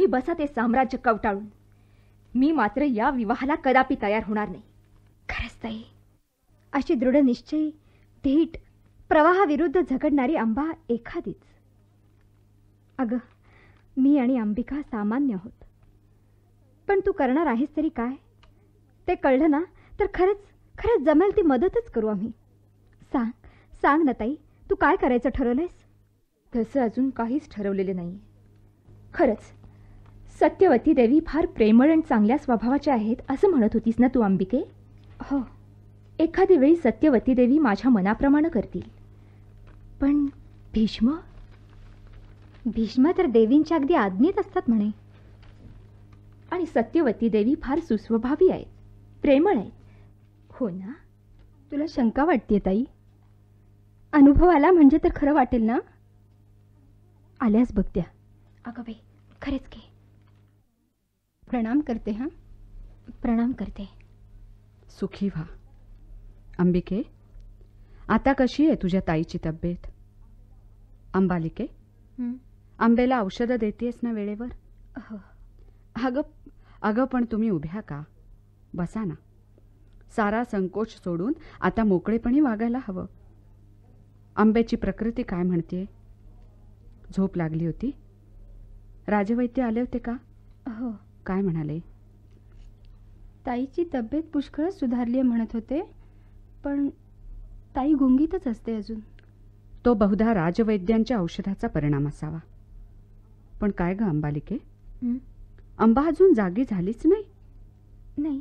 तुम्ही बसा ते साम्राज्य कवटाळून मी मात्र या विवाहाला कदापि तयार होणार नाही खरंच ताई अशी दृढ निश्चय धीट प्रवाहाविरुद्ध झगडणारी आंबा एखादीच अग मी आणि अंबिका सामान्य आहोत पण तू करणार आहेस तरी काय ते कळलं ना तर खरंच खरंच जमेल ती मदतच करू आम्ही सांग सांग ना ताई तू काय करायचं ठरवलंयस तसं अजून काहीच ठरवलेलं नाही खरंच सत्यवती देवी फार प्रेमळ आणि चांगल्या स्वभावाच्या आहेत असं म्हणत होतीस ना तू अंबिके हो एखादी वेळी सत्यवती देवी माझ्या मनाप्रमाणे करतील पण भीष्म भीष्म तर देवींच्या अगदी आज्ञेत असतात म्हणे आणि सत्यवती देवी फार सुस्वभावी आहेत प्रेमळ आहेत हो ना तुला शंका वाटते ताई अनुभव आला म्हणजे तर खरं वाटेल ना आल्यास बघत्या अगं बाई खरेच घे प्रणाम करते हां प्रणाम करते सुखी व्हा अंबिके आता कशी आहे तुझ्या ताईची तब्येत अंबालिके आंबेला औषधं देतेस ना वेळेवर हो. अगं अगं पण तुम्ही उभ्या का बसा ना सारा संकोच सोडून आता मोकळेपणी वागायला हवं आंब्याची प्रकृती काय म्हणते झोप लागली होती राजवैद्य आले होते का हो काय म्हणाले ताईची तब्येत पुष्कळच सुधारली आहे म्हणत होते पण ताई गुंगीतच असते अजून तो बहुधा राजवैद्यांच्या औषधाचा परिणाम असावा पण काय ग अंबालिके अंबा अजून जागी झालीच नाही नाही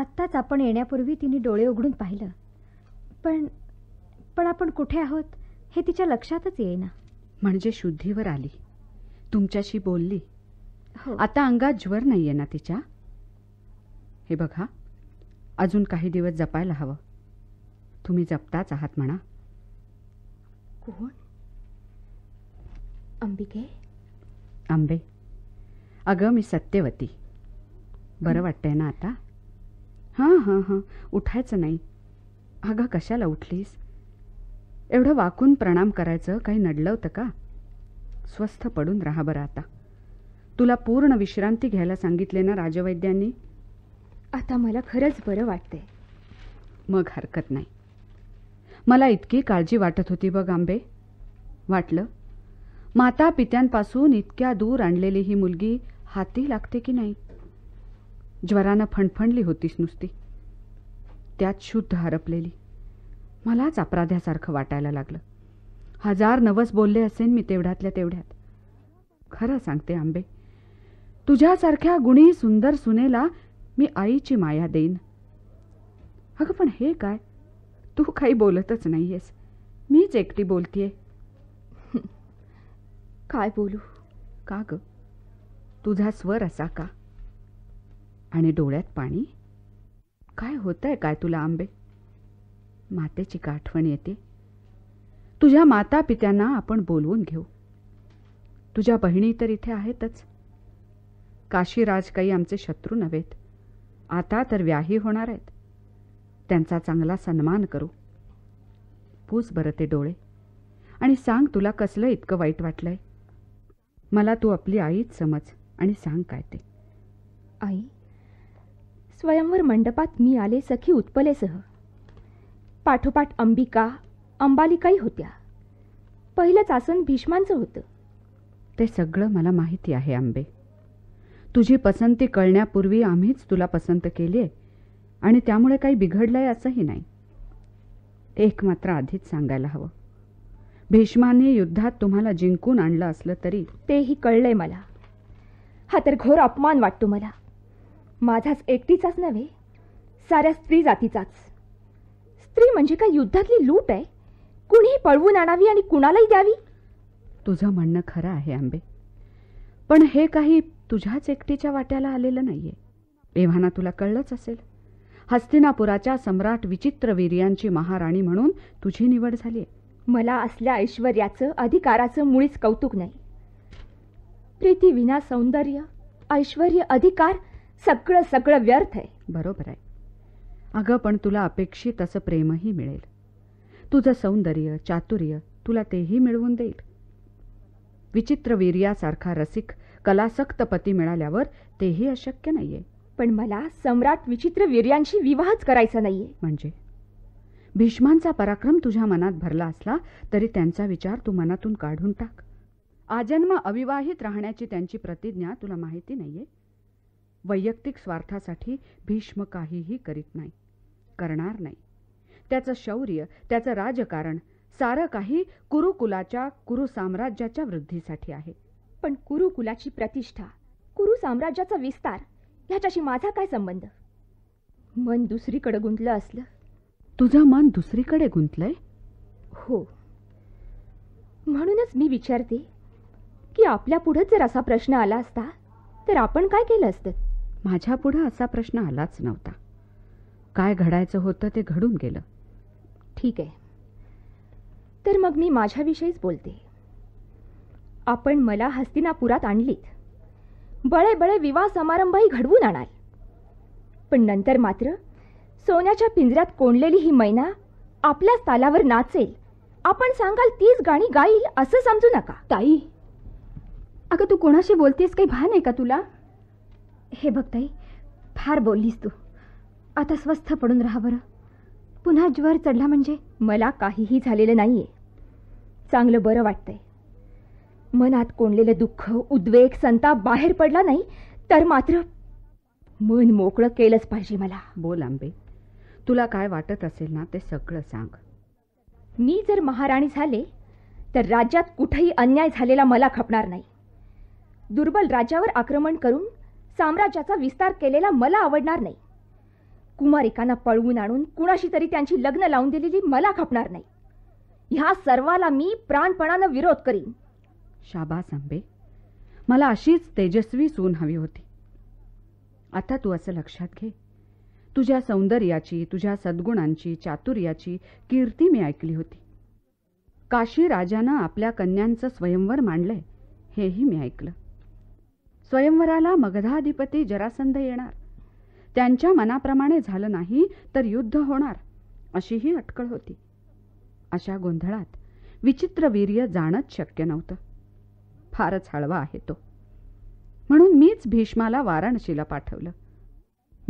आत्ताच आपण येण्यापूर्वी तिने डोळे उघडून पाहिलं पण पण आपण कुठे आहोत हे तिच्या लक्षातच येईना म्हणजे शुद्धीवर आली तुमच्याशी बोलली हो. आता अंगात ज्वर नाहीये ना तिच्या हे बघा अजून काही दिवस जपायला हवं तुम्ही जपताच आहात म्हणा कोण अंबिके आंबे अगं मी सत्यवती बरं वाटतंय ना आता हां हां हां उठायचं नाही अगं कशाला उठलीस एवढं वाकून प्रणाम करायचं काही नडलं होतं का स्वस्थ पडून राहा बरं आता तुला पूर्ण विश्रांती घ्यायला सांगितले ना राजवैद्यांनी आता मला खरंच बरं वाटते मग हरकत नाही मला इतकी काळजी वाटत होती बघ आंबे वाटलं माता पित्यांपासून इतक्या दूर आणलेली ही मुलगी हाती लागते की नाही ज्वरानं फणफणली होतीस नुसती त्यात शुद्ध हरपलेली मलाच अपराध्यासारखं वाटायला लागलं हजार नवस बोलले असेन मी तेवढ्यातल्या तेवढ्यात खरं सांगते आंबे तुझ्यासारख्या गुणी सुंदर सुनेला मी आईची माया देईन अगं पण हे काय तू काही बोलतच नाहीयेस मीच एकटी बोलतीये काय बोलू का ग तुझा स्वर असा का आणि डोळ्यात पाणी काय आहे काय तुला आंबे मातेची आठवण येते तुझ्या माता पित्यांना आपण बोलवून घेऊ तुझ्या बहिणी तर इथे आहेतच काशीराज काही आमचे शत्रू नव्हेत आता तर व्याही होणार आहेत त्यांचा चांगला सन्मान करू पूस बरं ते डोळे आणि सांग तुला कसलं इतकं वाईट वाटलंय मला तू आपली आईच समज आणि सांग काय ते आई स्वयंवर मंडपात मी आले सखी उत्पलेसह पाठोपाठ अंबिका अंबालिकाही होत्या पहिलंच आसन भीष्मांचं होतं ते सगळं मला माहिती आहे आंबे तुझी पसंती कळण्यापूर्वी आम्हीच तुला पसंत केली आहे आणि त्यामुळे काही बिघडलं आहे असंही नाही एक मात्र आधीच सांगायला हवं भीष्माने युद्धात तुम्हाला जिंकून आणलं असलं तरी तेही कळलंय मला हा तर घोर अपमान वाटतो मला माझाच एकटीचाच नव्हे साऱ्या स्त्री जातीचाच स्त्री म्हणजे काय युद्धातली लूट आहे कुणीही पळवून आणावी आणि कुणालाही द्यावी तुझं म्हणणं खरं आहे आंबे पण हे काही तुझ्याच एकटीच्या वाट्याला आलेलं नाहीये एव्हाना तुला कळलंच असेल हस्तिनापुराच्या सम्राट विचित्र वीर्यांची महाराणी म्हणून तुझी निवड झाली मला असल्या ऐश्वर्याचं अधिकाराचं मुळीच कौतुक नाही प्रीती विना सौंदर्य ऐश्वर अधिकार सगळं सगळं व्यर्थ आहे बरोबर आहे अगं पण तुला अपेक्षित असं प्रेमही मिळेल तुझं सौंदर्य चातुर्य तुला तेही मिळवून देईल विचित्र वीर्यासारखा रसिक कलासक्त पती मिळाल्यावर तेही अशक्य नाहीये पण मला सम्राट विचित्र वीर्यांशी विवाहच करायचा नाहीये म्हणजे भीष्मांचा पराक्रम तुझ्या मनात भरला असला तरी त्यांचा विचार तू मनातून काढून टाक आजन्म अविवाहित राहण्याची त्यांची प्रतिज्ञा तुला माहिती नाहीये वैयक्तिक स्वार्थासाठी भीष्म काहीही करीत नाही करणार नाही त्याचं शौर्य त्याचं राजकारण सारं काही कुरुकुलाच्या कुरुसाम्राज्याच्या वृद्धीसाठी आहे पण कुरुकुलाची प्रतिष्ठा कुरु साम्राज्याचा विस्तार ह्याच्याशी माझा काय संबंध मन दुसरीकडे गुंतलं असलं तुझं मन दुसरीकडे गुंतलंय हो म्हणूनच मी विचारते की आपल्या पुढे जर असा प्रश्न आला असता तर आपण काय केलं असतं माझ्या पुढं असा प्रश्न आलाच नव्हता काय घडायचं होतं ते घडून गेलं ठीक आहे तर मग मी माझ्याविषयीच बोलते आपण मला हस्तिनापुरात आणलीत बळे बळे विवाह समारंभही घडवून आणाल पण नंतर मात्र सोन्याच्या पिंजऱ्यात कोंडलेली ही मैना आपल्याच तालावर नाचेल आपण सांगाल तीच गाणी गाईल असं समजू नका ताई अगं तू कोणाशी बोलतेस काही भान आहे का तुला हे बघ ताई फार बोललीस तू आता स्वस्थ पडून राहा बरं पुन्हा ज्वर चढला म्हणजे मला काहीही झालेलं नाही आहे चांगलं बरं वाटतंय मनात कोंडलेलं दुःख उद्वेग संताप बाहेर पडला नाही तर मात्र मन मोकळं केलंच पाहिजे मला बोल आंबे तुला काय वाटत असेल ना ते सगळं सांग मी जर महाराणी झाले तर राज्यात कुठेही अन्याय झालेला मला खपणार नाही दुर्बल राज्यावर आक्रमण करून साम्राज्याचा विस्तार केलेला मला आवडणार नाही कुमारिकांना पळवून आणून कुणाशी तरी त्यांची लग्न लावून दिलेली मला खपणार नाही ह्या सर्वाला मी प्राणपणानं विरोध करीन शाबास आंबे मला अशीच तेजस्वी सून हवी होती आता तू असं लक्षात घे तुझ्या सौंदर्याची तुझ्या सद्गुणांची चातुर्याची कीर्ती मी ऐकली होती काशी राजानं आपल्या कन्यांचं स्वयंवर मांडलंय हेही मी ऐकलं स्वयंवराला मगधाधिपती जरासंध येणार त्यांच्या मनाप्रमाणे झालं नाही तर युद्ध होणार अशीही अटकळ होती अशा गोंधळात विचित्र वीर्य जाणंच शक्य नव्हतं फारच हळवा आहे तो म्हणून मीच भीष्माला वाराणसीला पाठवलं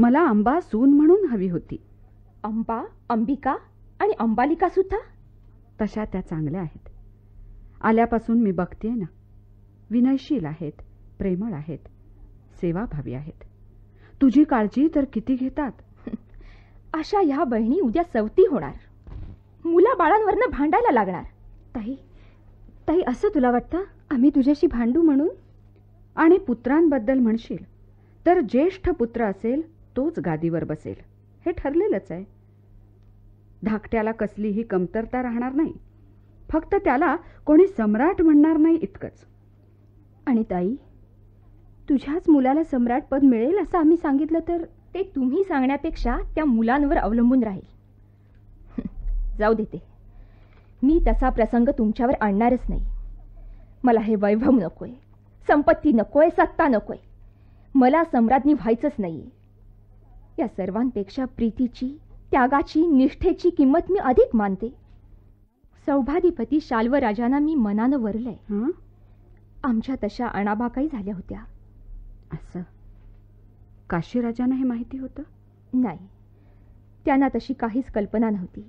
मला अंबा सून म्हणून हवी होती अंबा अंबिका आणि अंबालिका सुद्धा तशा त्या चांगल्या आहेत आल्यापासून मी बघते ना विनयशील आहेत प्रेमळ आहेत सेवाभावी आहेत तुझी काळजी तर किती घेतात अशा ह्या बहिणी उद्या सवती होणार मुला बाळांवरनं भांडायला लागणार ताई ताई असं तुला वाटतं आम्ही तुझ्याशी भांडू म्हणून आणि पुत्रांबद्दल म्हणशील तर ज्येष्ठ पुत्र असेल तोच गादीवर बसेल हे ठरलेलंच आहे धाकट्याला कसलीही कमतरता राहणार नाही फक्त त्याला कोणी सम्राट म्हणणार नाही इतकंच आणि ताई तुझ्याच मुलाला सम्राट पद मिळेल असं आम्ही सांगितलं तर ते तुम्ही सांगण्यापेक्षा त्या मुलांवर अवलंबून राहील जाऊ देते मी तसा प्रसंग तुमच्यावर आणणारच नाही मला हे वैभव नकोय संपत्ती नकोय सत्ता नकोय मला सम्राज्ञी व्हायचंच नाही या सर्वांपेक्षा प्रीतीची त्यागाची निष्ठेची किंमत मी अधिक मानते सौभाधिपती शाल्व राजांना मी मनानं वरलंय आमच्या तशा काही झाल्या होत्या असं काशीराजांना हे माहिती होतं नाही त्यांना तशी काहीच कल्पना नव्हती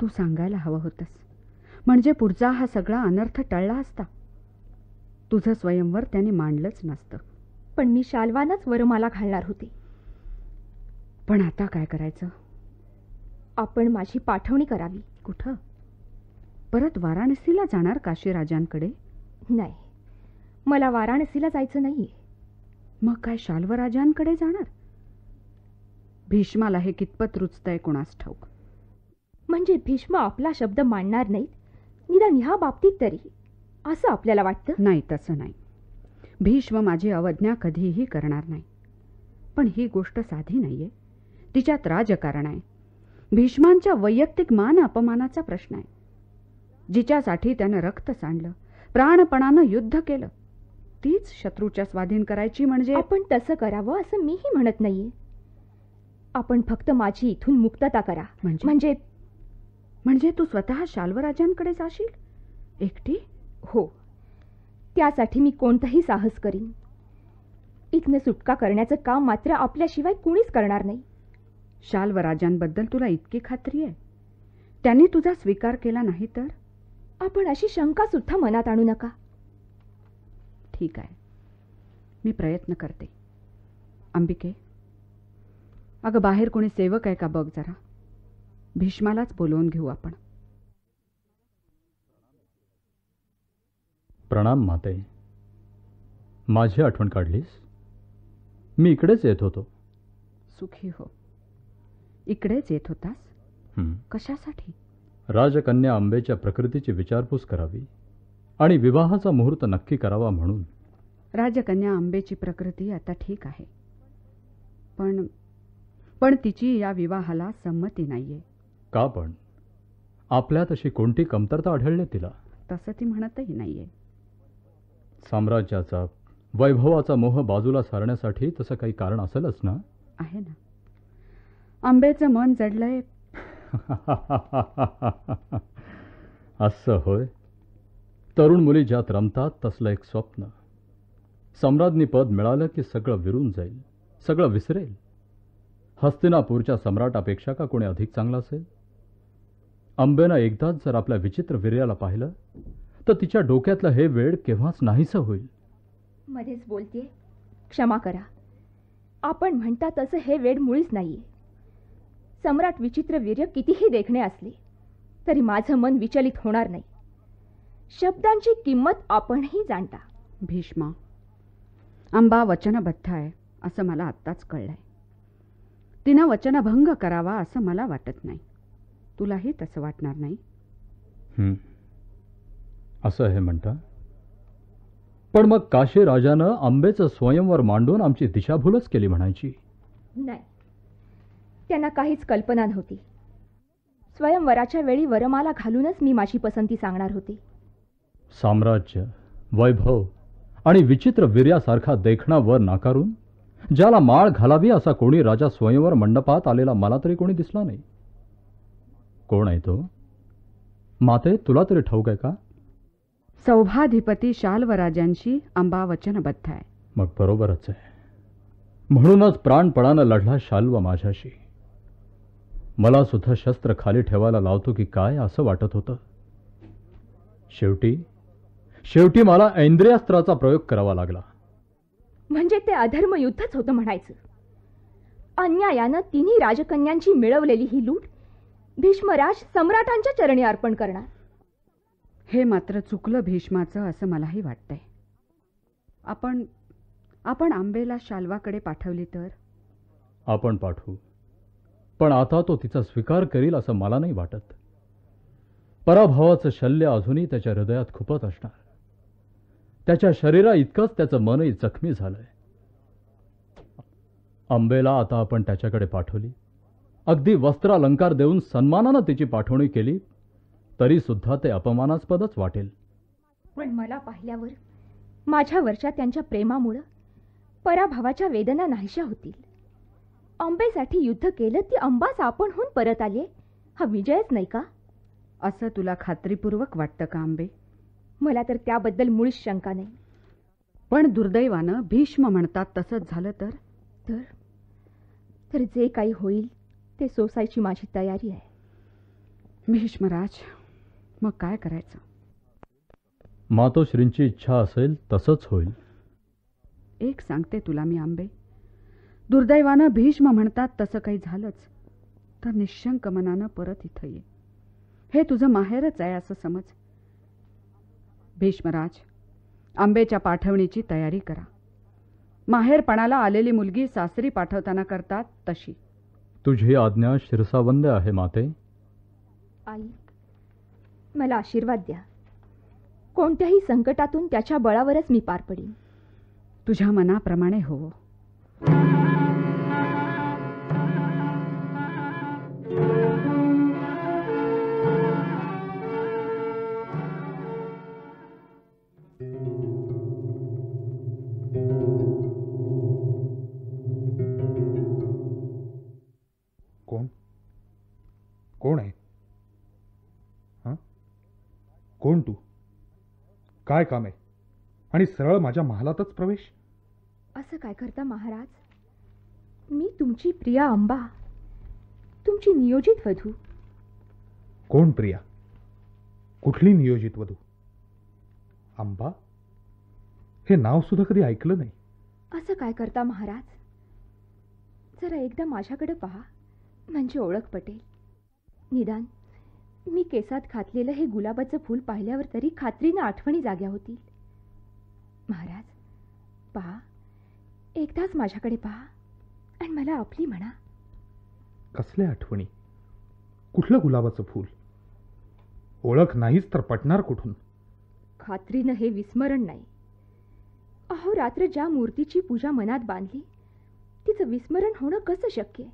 तू सांगायला हवं होतंस म्हणजे पुढचा हा सगळा अनर्थ टळला असता तुझं स्वयंवर त्याने मांडलंच नसतं पण मी शाल्वानच वरमाला घालणार होते पण आता काय करायचं आपण माझी पाठवणी करावी कुठं परत वाराणसीला जाणार काशीराजांकडे नाही मला वाराणसीला जायचं नाही मग काय राजांकडे जाणार भीष्माला हे कितपत रुचतंय कोणास ठाऊक म्हणजे भीष्म आपला शब्द मांडणार नाहीत निदान ह्या बाबतीत तरी असं आपल्याला वाटतं नाही तसं नाही भीष्म माझी अवज्ञा कधीही करणार नाही पण ही गोष्ट साधी नाही आहे तिच्यात राजकारण आहे भीष्मांच्या वैयक्तिक मान अपमानाचा प्रश्न आहे जिच्यासाठी त्यानं रक्त सांडलं प्राणपणानं युद्ध केलं तीच शत्रूच्या स्वाधीन करायची म्हणजे आपण तसं करावं असं मीही म्हणत नाहीये आपण फक्त माझी इथून मुक्तता करा म्हणजे म्हणजे, म्हणजे तू स्वतः शाल्वराजांकडे जाशील एकटी हो त्यासाठी मी कोणतंही साहस करीन इथनं सुटका करण्याचं काम मात्र आपल्याशिवाय कुणीच करणार नाही शाल्व राजांबद्दल तुला इतकी खात्री आहे त्यांनी तुझा स्वीकार केला नाही तर आपण अशी शंका सुद्धा मनात आणू नका ठीक आहे मी प्रयत्न करते अंबिके अगं बाहेर कोणी सेवक आहे का बघ जरा भीष्मालाच बोलवून घेऊ आपण प्रणाम माते माझी आठवण काढलीस मी इकडेच येत होतो सुखी हो इकडेच येत होतास कशासाठी राजकन्या आंबेच्या प्रकृतीची विचारपूस करावी आणि विवाहाचा मुहूर्त नक्की करावा म्हणून राजकन्या आंबेची प्रकृती आता ठीक आहे पण पण तिची या विवाहाला संमती नाहीये का पण आपल्यात अशी कोणती कमतरता आढळली तिला तसं ती म्हणतही नाहीये साम्राज्याचा वैभवाचा मोह बाजूला सारण्यासाठी तसं काही कारण असेलच ना आहे ना आंब्याचं मन जडलंय असं होय तरुण मुली ज्यात रमतात तसलं एक स्वप्न सम्राज्ञी पद मिळालं की सगळं विरून जाईल सगळं विसरेल हस्तिनापूरच्या सम्राटापेक्षा का कोणी अधिक चांगला असेल आंबेनं एकदाच जर आपल्या विचित्र वीर्याला पाहिलं तर तिच्या डोक्यातलं हे वेळ केव्हाच नाहीस होईल मध्येच बोलते क्षमा करा आपण म्हणता तसं हे वेड मुळीच नाही सम्राट विचित्र वीर्य कितीही देखणे असले तरी माझं मन विचलित होणार नाही शब्दांची किंमत आपणही जाणता भीष्मा आंबा वचनबद्ध आहे असं मला आत्ताच कळलं आहे तिनं वचनभंग करावा असं मला वाटत नाही तुलाही तसं वाटणार नाही असं हे म्हणता पण मग काशी राजानं आंबेचं स्वयंवर मांडून आमची दिशाभूलच केली म्हणायची नाही त्यांना काहीच कल्पना नव्हती स्वयंवराच्या वेळी वरमाला घालूनच मी माझी पसंती सांगणार होते साम्राज्य वैभव आणि विचित्र वीर्यासारखा देखणा वर नाकारून ज्याला माळ घालावी असा कोणी राजा स्वयंवर मंडपात आलेला मला तरी कोणी दिसला नाही कोण आहे तो माते तुला तरी ठाऊक आहे का सौभाधिपती शालवराजांशी अंबा वचनबद्ध आहे मग बरोबरच आहे म्हणूनच प्राणपणानं लढला शाल्व माझ्याशी मला सुद्धा शस्त्र खाली ठेवायला लावतो की काय असं वाटत होतं शेवटी शेवटी मला ऐंद्रियास्त्राचा प्रयोग करावा लागला म्हणजे ते अधर्म युद्धच होतं म्हणायचं अन्यायानं तिन्ही राजकन्यांची मिळवलेली ही लूट भीष्मराज सम्राटांच्या चरणी अर्पण करणार हे मात्र चुकलं भीष्माचं असं मलाही वाटतंय आपण आपण आंबेला शाल्वाकडे पाठवली तर आपण पाठवू पण आता तो तिचा स्वीकार करील असं मला नाही वाटत पराभवाचं शल्य अजूनही त्याच्या हृदयात खुपत असणार त्याच्या शरीरा इतकंच त्याचं मनही जखमी झालंय आंबेला आता आपण त्याच्याकडे पाठवली अगदी वस्त्रालंकार देऊन सन्मानानं तिची पाठवणी केली तरी सुद्धा ते अपमानास्पदच वाटेल पण मला पाहिल्यावर माझ्यावरच्या त्यांच्या प्रेमामुळं पराभवाच्या वेदना नाहीशा होतील अंबेसाठी युद्ध केलं ती अंबास आपणहून परत आले हा विजयच नाही का असं तुला खात्रीपूर्वक वाटतं का आंबे मला तर त्याबद्दल मुळीच शंका नाही पण दुर्दैवानं भीष्म म्हणतात तसंच झालं तर तर तर जे काही होईल ते सोसायची माझी तयारी आहे भीष्मराज मग काय करायचं मातोश्रींची इच्छा असेल तसंच होईल एक सांगते तुला मी आंबे दुर्दैवानं भीष्म म्हणतात तसं काही झालंच तर निशंक मनानं परत इथं ये हे तुझं माहेरच आहे असं समज भीष्मराज आंबेच्या पाठवणीची तयारी करा माहेरपणाला आलेली मुलगी सासरी पाठवताना करतात तशी तुझी आज्ञा शिरसावंद आहे माते आई मला आशीर्वाद द्या कोणत्याही संकटातून त्याच्या बळावरच मी पार पडीन तुझ्या मनाप्रमाणे हो काय काम आहे आणि सरळ माझ्या महालातच प्रवेश असं काय करता महाराज मी तुमची प्रिया अंबा तुमची नियोजित वधू कोण प्रिया कुठली नियोजित वधू अंबा हे नाव सुद्धा कधी ऐकलं नाही असं काय करता महाराज जरा एकदा माझ्याकडे पहा म्हणजे ओळख पटेल निदान मी केसात घातलेलं हे गुलाबाचं फूल पाहिल्यावर तरी खात्रीनं आठवणी जाग्या होतील महाराज पहा एकदाच माझ्याकडे पहा आणि मला आपली म्हणा कसले आठवणी कुठलं गुलाबाचं फूल ओळख नाहीच तर पटणार कुठून खात्रीनं हे विस्मरण नाही अहो रात्र ज्या मूर्तीची पूजा मनात बांधली तिचं विस्मरण होणं कसं शक्य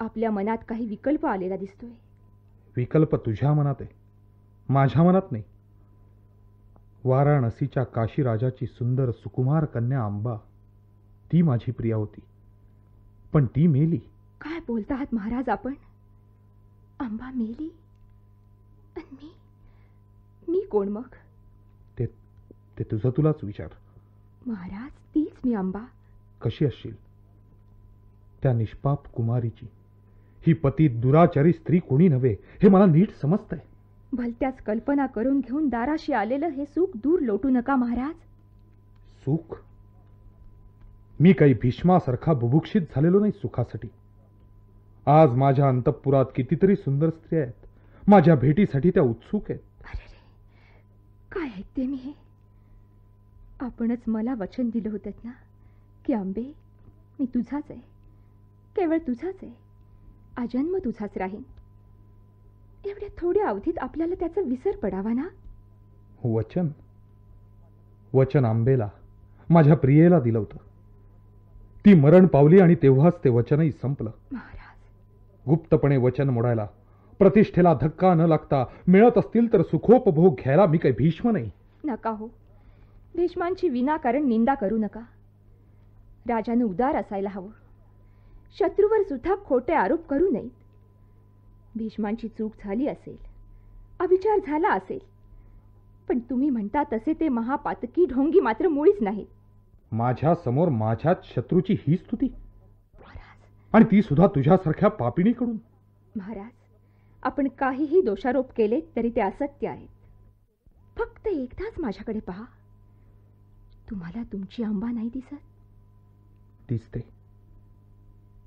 आपल्या मनात काही विकल्प आलेला दिसतोय विकल्प तुझ्या मनात आहे माझ्या मनात नाही वाराणसीच्या काशीराजाची सुंदर सुकुमार कन्या आंबा ती माझी प्रिया होती पण ती मेली काय बोलता आहात महाराज आपण आंबा मेली मी मी कोण मग ते ते तुझं तुलाच विचार महाराज तीच मी आंबा कशी असशील त्या निष्पाप कुमारीची ही पती दुराचारी स्त्री कोणी नव्हे हे मला नीट समजतंय भलत्याच कल्पना करून घेऊन दाराशी आलेलं हे सुख दूर लोटू नका महाराज सुख मी काही भीष्मासारखा बुभुक्षित झालेलो नाही सुखासाठी आज माझ्या अंतपुरात कितीतरी सुंदर स्त्रिया आहेत माझ्या भेटीसाठी त्या उत्सुक आहेत काय ऐकते मी हे आपणच मला वचन दिलं होतं ना की आंबे मी तुझाच आहे केवळ तुझाच आहे आजन्म तुझाच राहीन एवढ्या थोड्या अवधीत आपल्याला त्याचा विसर पडावा ना वचन वचन आंबेला माझ्या प्रियेला दिलं होतं ती मरण पावली आणि तेव्हाच ते वचनही संपलं महाराज गुप्तपणे वचन मोडायला प्रतिष्ठेला धक्का न लागता मिळत असतील तर सुखोपभोग घ्यायला मी काही भीष्म नाही नका हो भीष्मांची विनाकारण निंदा करू नका राजानं उदार असायला हवं शत्रूवर सुद्धा खोटे आरोप करू नयेत भीष्मांची चूक झाली असेल अविचार झाला असेल पण तुम्ही म्हणता तसे ते महापातकी ढोंगी मात्र मुळीच नाहीत माझ्या समोर माझ्याच शत्रूची ही स्तुती आणि ती सुद्धा तुझ्यासारख्या पापिणीकडून महाराज आपण काहीही दोषारोप केले तरी ते असत्य आहेत फक्त एकदाच माझ्याकडे पहा तुम्हाला तुमची आंबा नाही दिसत दिसते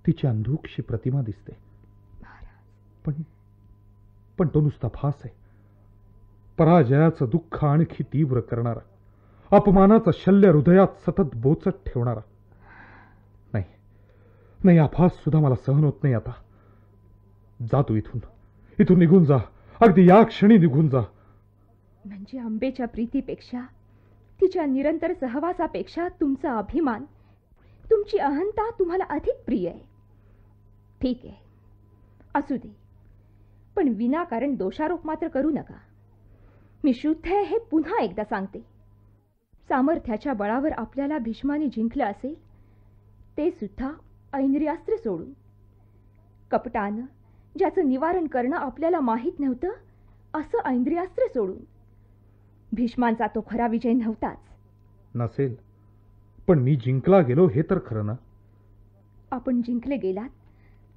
तिची अंधुकशी प्रतिमा दिसते पण पण तो नुसता फास आहे पराजयाचं दुःख आणखी तीव्र करणारा अपमानाचा शल्य हृदयात सतत बोचत ठेवणारा नाही नाही आभास सुद्धा मला सहन होत नाही आता जा तू इथून इथून निघून जा अगदी या क्षणी निघून जा म्हणजे आंबेच्या प्रीतीपेक्षा तिच्या निरंतर सहवासापेक्षा तुमचा अभिमान तुमची अहंता तुम्हाला अधिक प्रिय आहे ठीक आहे असू दे पण विनाकारण दोषारोप मात्र करू नका मी शुद्ध आहे हे पुन्हा एकदा सांगते सामर्थ्याच्या बळावर आपल्याला भीष्माने जिंकलं असेल ते सुद्धा ऐंद्रियास्त्र सोडून कपटानं ज्याचं निवारण करणं आपल्याला माहीत नव्हतं असं ऐंद्रियास्त्र सोडून भीष्मांचा तो खरा विजय नव्हताच नसेल पण मी जिंकला गेलो हे तर खरं ना आपण जिंकले गेलात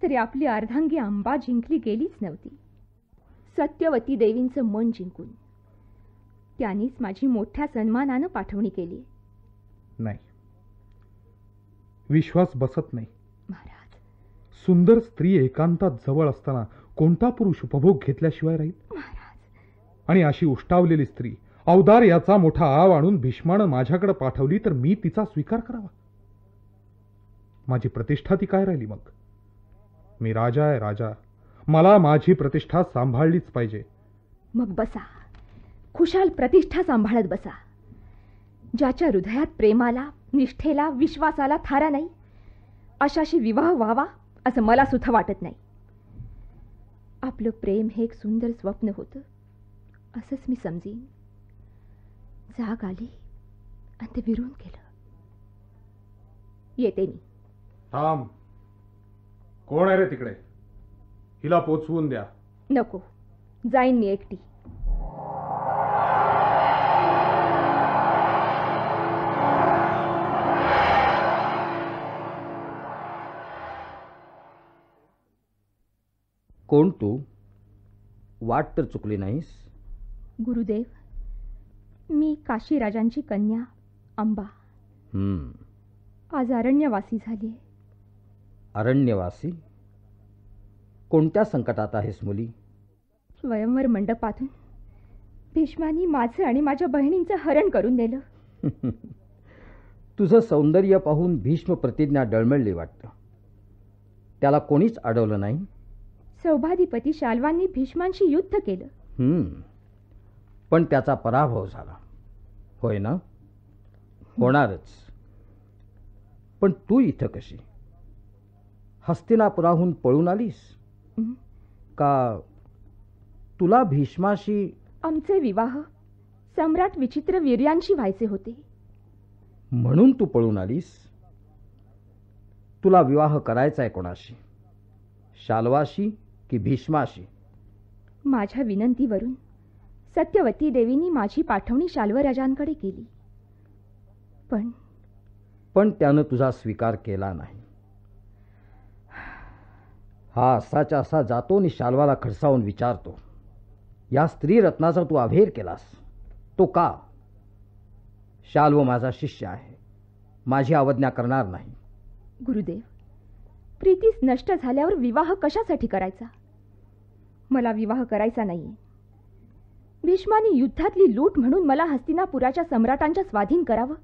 तरी आपली अर्धांगी आंबा जिंकली गेलीच नव्हती सत्यवती देवींचं मन जिंकून त्यांनीच माझी मोठ्या सन्मानानं पाठवणी केली नाही विश्वास बसत नाही महाराज सुंदर स्त्री एकांतात जवळ असताना कोणता पुरुष उपभोग घेतल्याशिवाय राहील महाराज आणि अशी उष्टावलेली स्त्री अवदार याचा मोठा आव आणून भीष्मानं माझ्याकडे पाठवली तर मी तिचा स्वीकार करावा माझी प्रतिष्ठा ती काय राहिली मग मी राजा आहे राजा मला माझी प्रतिष्ठा सांभाळलीच पाहिजे मग बसा खुशाल प्रतिष्ठा सांभाळत बसा ज्याच्या हृदयात प्रेमाला निष्ठेला विश्वासाला थारा नाही अशाशी विवाह व्हावा असं मला सुद्धा वाटत नाही आपलं प्रेम हे एक सुंदर स्वप्न होतं असंच मी समजेन जाग आली आणि ते विरून केलं येते मी थांब कोण आहे रे तिकडे हिला पोचवून द्या नको जाईन मी एकटी कोण तू वाट तर चुकली नाहीस गुरुदेव मी काशी राजांची कन्या अंबा हम्म. आज अरण्यवासी झाली आहे अरण्यवासी कोणत्या संकटात आहेस मुली स्वयंवर मंडपातून भीष्मानी माझं आणि माझ्या बहिणींचं हरण करून दिलं तुझं सौंदर्य पाहून भीष्म प्रतिज्ञा डळमळली वाटतं त्याला कोणीच अडवलं नाही सौभाधिपती शाल्वांनी भीष्मांशी युद्ध केलं पण त्याचा पराभव झाला होय ना होणारच पण तू इथं कशी हस्तिनापुराहून पळून आलीस का तुला भीष्माशी आमचे विवाह सम्राट विचित्र वीर्यांशी व्हायचे होते म्हणून तू पळून आलीस तुला विवाह करायचा आहे कोणाशी शालवाशी की भीष्माशी माझ्या विनंतीवरून सत्यवती देवीनी माझी पाठवणी शाल्वराजांकडे केली पण पण त्यानं तुझा स्वीकार केला नाही हा असाच्या असा जातो आणि शालवाला खडसावून विचारतो या स्त्रीरत्नाचा तू अभेर केलास तो का शाल्व माझा शिष्य आहे माझी अवज्ञा करणार नाही गुरुदेव प्रीतीस नष्ट झाल्यावर विवाह कशासाठी करायचा मला विवाह करायचा नाही भीष्माने युद्धातली लूट म्हणून मला हस्तिनापुराच्या सम्राटांच्या स्वाधीन करावं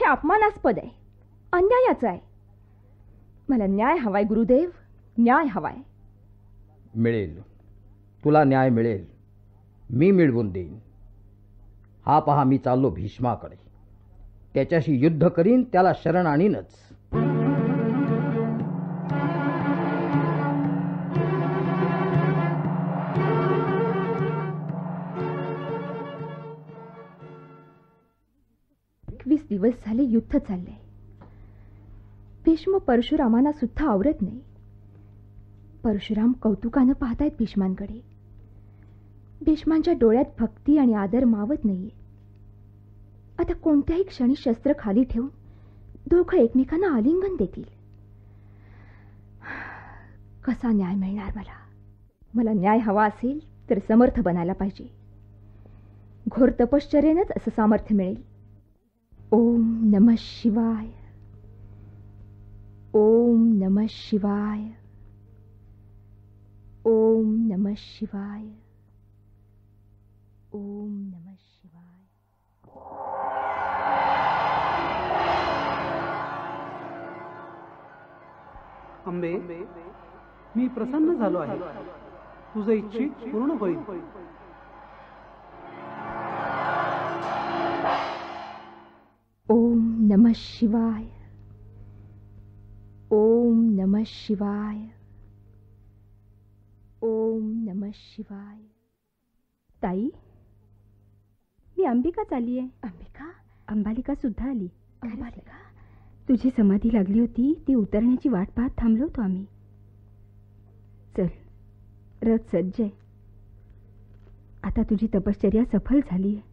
हे अपमानास्पद आहे अन्यायाचं आहे मला न्याय हवाय गुरुदेव न्याय हवाय मिळेल तुला न्याय मिळेल मी मिळवून देईन हा पहा मी चाललो भीष्माकडे त्याच्याशी युद्ध करीन त्याला शरण आणीनच एकवीस दिवस झाले युद्ध चाललंय भीष्म परशुरामांना सुद्धा आवरत नाही परशुराम कौतुकानं पाहतायत भीष्मांकडे भीष्मांच्या डोळ्यात भक्ती आणि आदर मावत नाहीये आता कोणत्याही क्षणी शस्त्र खाली ठेवून दोघं एकमेकांना आलिंगन देतील कसा न्याय मिळणार मला मला न्याय हवा असेल तर समर्थ बनायला पाहिजे घोर तपश्चर्यानंच असं सामर्थ्य मिळेल ओम नम शिवाय ओम नम शिवाय ओम नम शिवाय ओम नम शिवाय अंबे मी प्रसन्न झालो आहे तुझं इच्छित पूर्ण होईल ओम नम शिवाय ओम नम शिवाय शिवाय ताई मी अंबिका आली आहे अंबिका अंबालिका सुद्धा आली अंबालिका तुझी समाधी लागली होती ती उतरण्याची वाट पाहत थांबलो होतो आम्ही चल रथ सज्ज आता तुझी तपश्चर्या सफल झाली आहे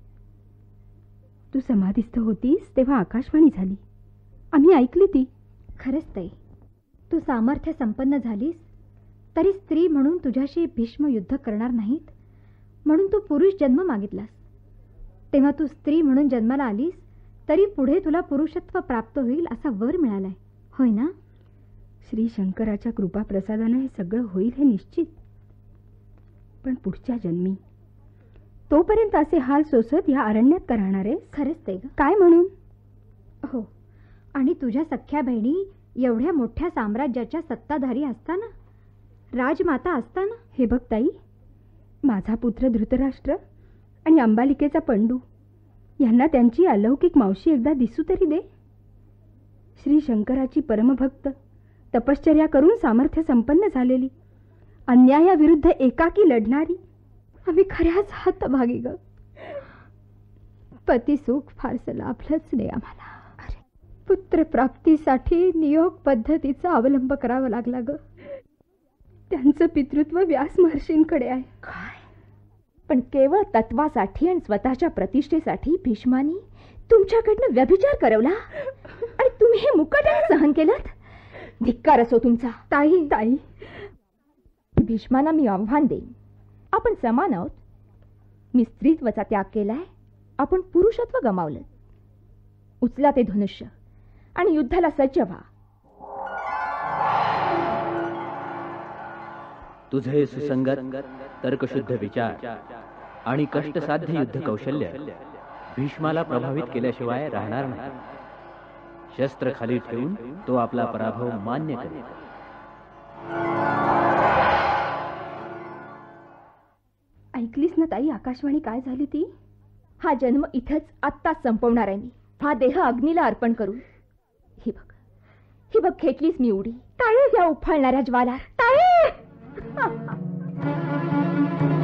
तू समाधीस्थ होतीस तेव्हा आकाशवाणी झाली आम्ही ऐकली ती खरंच ताई तू सामर्थ्य संपन्न झालीस तरी स्त्री म्हणून तुझ्याशी भीष्म युद्ध करणार नाहीत म्हणून तू पुरुष जन्म मागितलास तेव्हा तू स्त्री म्हणून जन्माला आलीस तरी पुढे तुला पुरुषत्व प्राप्त होईल असा वर मिळालाय होय ना श्री शंकराच्या कृपा प्रसादानं हे सगळं होईल हे निश्चित पण पुढच्या जन्मी तोपर्यंत असे हाल सोसत या अरण्यात राहणार राहणारे खरंच ते काय म्हणून हो आणि तुझ्या सख्या बहिणी एवढ्या मोठ्या साम्राज्याच्या सत्ताधारी असताना राजमाता असताना हे ताई माझा पुत्र धृतराष्ट्र आणि अंबालिकेचा पंडू यांना त्यांची अलौकिक मावशी एकदा दिसू तरी दे श्री शंकराची परमभक्त तपश्चर्या करून सामर्थ्य संपन्न झालेली अन्यायाविरुद्ध एकाकी लढणारी आम्ही खऱ्याच हातभागी ग पती सुख फारसं लाभलंच नाही आम्हाला पुत्रप्राप्तीसाठी नियोग पद्धतीचा अवलंब करावा लागला ग त्यांचं पितृत्व व्यास महर्षींकडे आहे काय पण केवळ तत्वासाठी आणि स्वतःच्या प्रतिष्ठेसाठी भीष्मानी तुमच्याकडनं व्यभिचार करवला आणि तुम्ही हे मुकट सहन केलं धिक्कार असो तुमचा ताई ताई भीष्माना मी आव्हान देईन आपण समान आहोत मी स्त्रीत्वचा त्याग केलाय आपण पुरुषत्व गमावलं उचला ते धनुष्य आणि युद्धाला सज्ज व्हा तुझे सुसंगत तर्कशुद्ध विचार आणि कष्टसाध्य युद्ध कौशल्य भीष्माला प्रभावित केल्याशिवाय राहणार नाही शस्त्र खाली ठेवून तो आपला पराभव मान्य करेल ऐकलीस ना ताई आकाशवाणी काय झाली ती हा जन्म इथेच आत्ता संपवणार आहे मी हा देह अग्नीला अर्पण करू हे बघ हे बघ खेटलीस मी उडी टाळू घ्या उफाळणाऱ्या ज्वाला टाळे 哈哈。